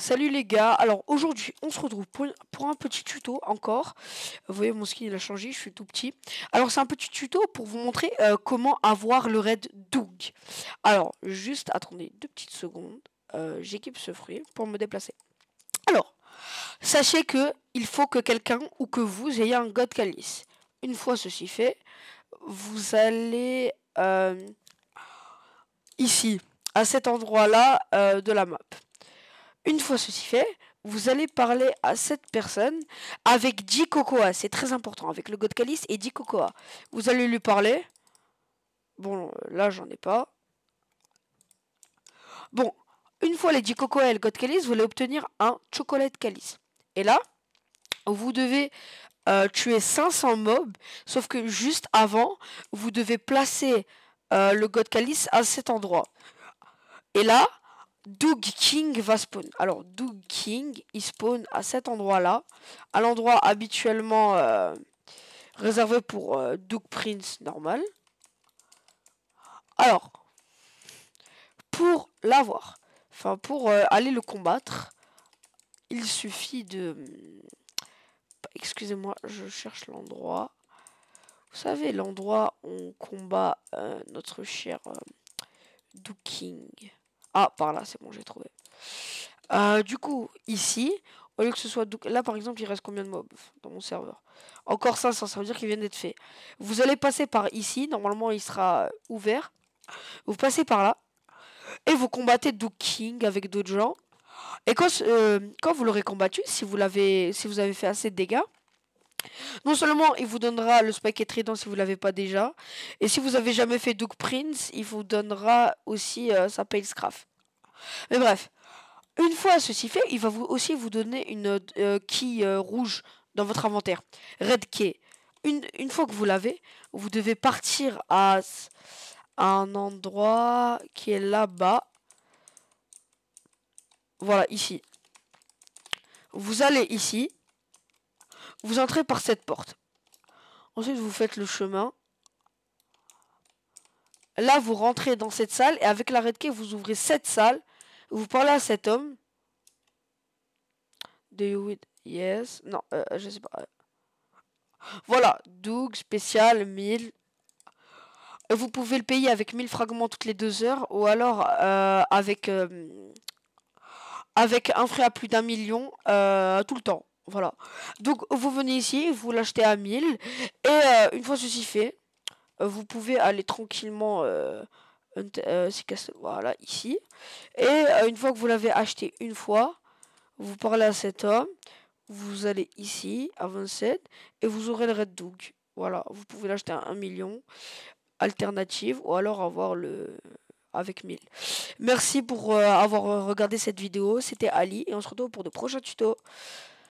Salut les gars, alors aujourd'hui on se retrouve pour, un petit tuto encore. Vous voyez mon skin il a changé, je suis tout petit. Alors c'est un petit tuto pour vous montrer euh, comment avoir le raid Doug. Alors juste attendez deux petites secondes, euh, j'équipe ce fruit pour me déplacer. Alors, sachez que il faut que quelqu'un ou que vous ayez un god calice. Une fois ceci fait, vous allez euh, ici, à cet endroit là de la map. Une fois ceci fait, vous allez parler à cette personne avec 10 cocoa. C'est très important, avec le god calice et 10 cocoa. Vous allez lui parler. Bon, là, j'en ai pas. Bon, une fois les 10 cocoa et le god calice, vous allez obtenir un chocolat de calice. Et là, vous devez euh, tuer 500 mobs, sauf que juste avant, vous devez placer euh, le god calice à cet endroit. Et là, Doug King va spawn. Alors, Doug King, il spawn à cet endroit-là, à l'endroit habituellement euh, réservé pour euh, Doug Prince normal. Alors, pour l'avoir, enfin pour euh, aller le combattre, il suffit de... Hum, excusez-moi, je cherche l'endroit. Vous savez, l'endroit où on combat notre cher Doug King. Ah, par là, c'est bon, j'ai trouvé. Euh, du coup, ici, au lieu que ce soit... Là, par exemple, il reste combien de mobs dans mon serveur Encore 500, ça veut dire qu'il vient d'être fait. Vous allez passer par ici, normalement, il sera ouvert. Vous passez par là. Et vous combattez Duke King avec d'autres gens. Et quand, euh, quand vous l'aurez combattu, si vous, l'avez, si vous avez fait assez de dégâts, non seulement il vous donnera le spike trident si vous l'avez pas déjà, et si vous avez jamais fait Duke Prince, il vous donnera aussi ça euh, sa Palescraft. Mais bref, une fois ceci fait, il va vous aussi vous donner une key euh, euh, rouge dans votre inventaire, red key. Une, une fois que vous l'avez, vous devez partir à un endroit qui est là-bas. Voilà, ici. Vous allez ici, vous entrez par cette porte. Ensuite, vous faites le chemin. Là, vous rentrez dans cette salle et avec la red key, vous ouvrez cette salle. Vous parlez à cet homme. Do you with Yes. Non, euh, je sais pas. Voilà, Doug, spécial, 1000. Vous pouvez le payer avec 1000 fragments toutes les deux heures ou alors euh, avec, euh, avec un frais à plus d'un million euh, tout le temps. Voilà. Donc vous venez ici, vous l'achetez à 1000. Et euh, une fois ceci fait, vous pouvez aller tranquillement... Euh, euh, voilà, ici. Et une fois que vous l'avez acheté une fois, vous parlez à cet homme. Vous allez ici, à 27. Et vous aurez le Red Dog. Voilà, vous pouvez l'acheter à 1 million. Alternative. Ou alors avoir le avec 1000. Merci pour avoir regardé cette vidéo. C'était Ali et on se retrouve pour de prochains tutos.